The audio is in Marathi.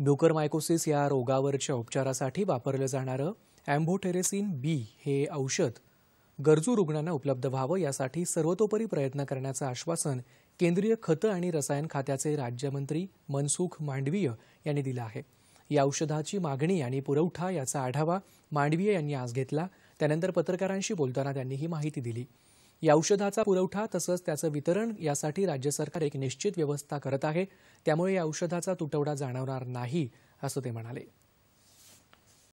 म्युकरमायकोसिस या रोगावरच्या उपचारासाठी वापरलं जाणारं अँबोटेरेसिन बी हे औषध गरजू रुग्णांना उपलब्ध व्हावं यासाठी सर्वतोपरी प्रयत्न करण्याचं आश्वासन केंद्रीय खतं आणि रसायन खात्याचे राज्यमंत्री मनसुख मांडवीय यांनी दिलं आहे या औषधाची मागणी आणि पुरवठा याचा आढावा मांडवीय यांनी आज घेतला त्यानंतर पत्रकारांशी बोलताना त्यांनी ही माहिती दिली या औषधाचा पुरवठा तसंच त्याचं वितरण यासाठी राज्य सरकार एक निश्चित व्यवस्था करत आहे त्यामुळे या औषधाचा तुटवडा जाणवणार नाही असं ते म्हणाले